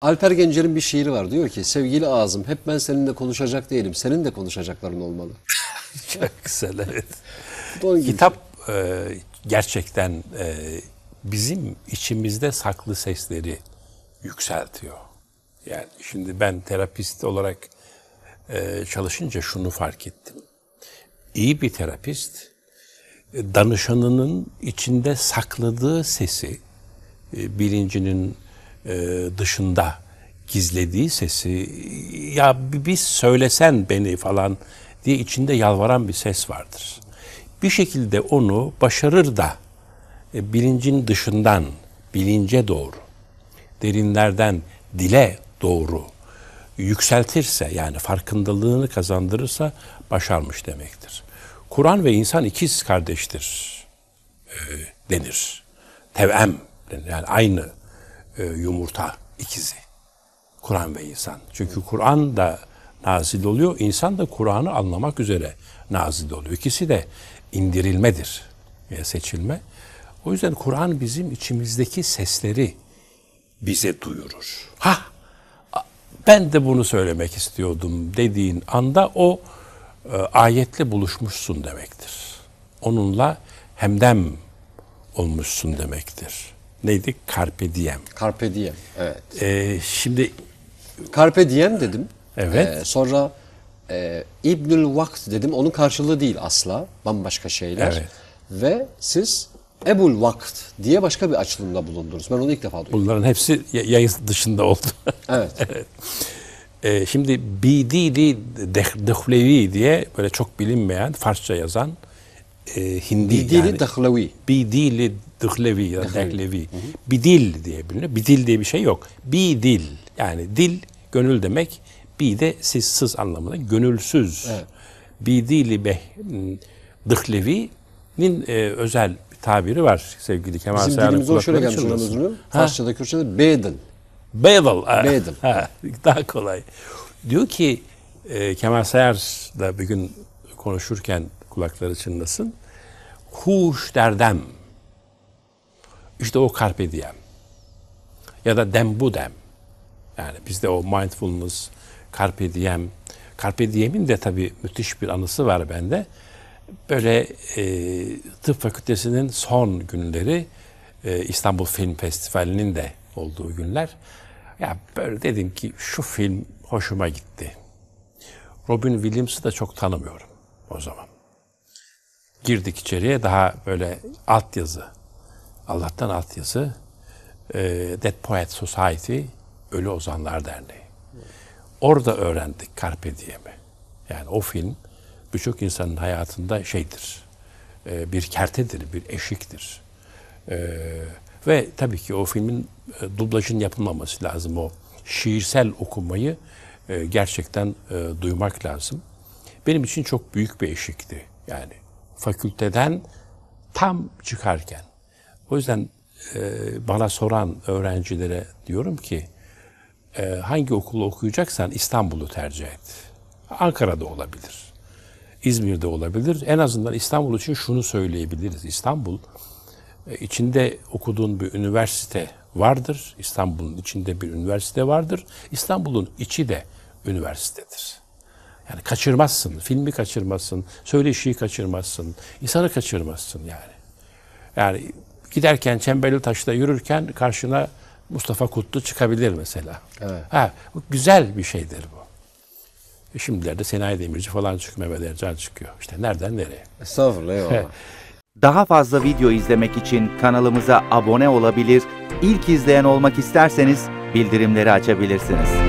Alper Gencer'in bir şiiri var. Diyor ki sevgili ağzım hep ben seninle konuşacak değilim. Senin de konuşacakların olmalı. Çok güzel evet. Doğru Kitap şey. e, gerçekten e, bizim içimizde saklı sesleri yükseltiyor. Yani şimdi ben terapist olarak e, çalışınca şunu fark ettim. İyi bir terapist e, danışanının içinde sakladığı sesi e, bilincinin e, dışında gizlediği sesi ya bir söylesen beni falan diye içinde yalvaran bir ses vardır. Bir şekilde onu başarır da e, bilincin dışından bilince doğru, derinlerden dile doğru yükseltirse yani farkındalığını kazandırırsa başarmış demektir. Kur'an ve insan ikiz kardeştir e, denir. Tevem denir. Yani aynı e, yumurta ikizi. Kur'an ve insan. Çünkü Kur'an da nazil oluyor, insan da Kur'an'ı anlamak üzere nazil oluyor. İkisi de indirilmedir, yani e, seçilme. O yüzden Kur'an bizim içimizdeki sesleri bize duyurur. Ha, ben de bunu söylemek istiyordum dediğin anda o e, ayetle buluşmuşsun demektir. Onunla hemdem olmuşsun demektir neydi? Carpe diem. Carpe diem, evet. Ee, şimdi... Carpe diem dedim. Evet. Ee, sonra e, İbnül Vakt dedim. Onun karşılığı değil asla. Bambaşka şeyler. Evet. Ve siz Ebul Vakt diye başka bir açılımda bulundunuz. Ben onu ilk defa duydum. Bunların hepsi yayın dışında oldu. Evet. evet. Ee, şimdi BDD Dehlevi diye böyle çok bilinmeyen, Farsça yazan ee, hindi Bidili yani. Dahlavi. Bidili Dahlavi ya da Dahlavi. Bidil diye bilinir. Bidil diye bir şey yok. Bidil yani dil gönül demek. Bi de sizsiz anlamında gönülsüz. Evet. Bidili beh, Dihlevi'nin e, özel bir tabiri var sevgili Kemal Bizim Sayar'ın dilimize o şöyle gelmiş oranızın. Farsça'da Kürtçe'de Bedel. Bedel. Bedel. daha kolay. Diyor ki e, Kemal Sayar da bir gün konuşurken kulakları çınlasın. Kuş derdem. İşte o carpe diem. Ya da dem bu dem. Yani bizde o mindfulness, carpe diem. Carpe diem'in de tabii müthiş bir anısı var bende. Böyle e, tıp fakültesinin son günleri e, İstanbul Film Festivali'nin de olduğu günler. Ya böyle dedim ki şu film hoşuma gitti. Robin Williams'ı da çok tanımıyorum o zaman. Girdik içeriye daha böyle altyazı. Allah'tan altyazı. E, Dead Poet Society Ölü Ozanlar Derneği. Orada öğrendik Carpe Diem'i. Yani o film birçok insanın hayatında şeydir. E, bir kertedir, bir eşiktir. E, ve tabii ki o filmin e, dublajın yapılmaması lazım. O şiirsel okumayı gerçekten duymak lazım. Benim için çok büyük bir eşikti yani fakülteden tam çıkarken. O yüzden e, bana soran öğrencilere diyorum ki e, hangi okulu okuyacaksan İstanbul'u tercih et. Ankara'da olabilir. İzmir'de olabilir. En azından İstanbul için şunu söyleyebiliriz. İstanbul e, içinde okuduğun bir üniversite vardır. İstanbul'un içinde bir üniversite vardır. İstanbul'un içi de üniversitedir. Yani kaçırmazsın, filmi kaçırmazsın, söyleşiyi kaçırmazsın, insanı kaçırmazsın yani. Yani giderken Çemberli Taş'ta yürürken karşına Mustafa Kutlu çıkabilir mesela. Evet. Ha, güzel bir şeydir bu. E şimdilerde Senayi Demirci falan çıkıyor, Mehmet Ercan çıkıyor. İşte nereden nereye. Estağfurullah Daha fazla video izlemek için kanalımıza abone olabilir, ilk izleyen olmak isterseniz bildirimleri açabilirsiniz.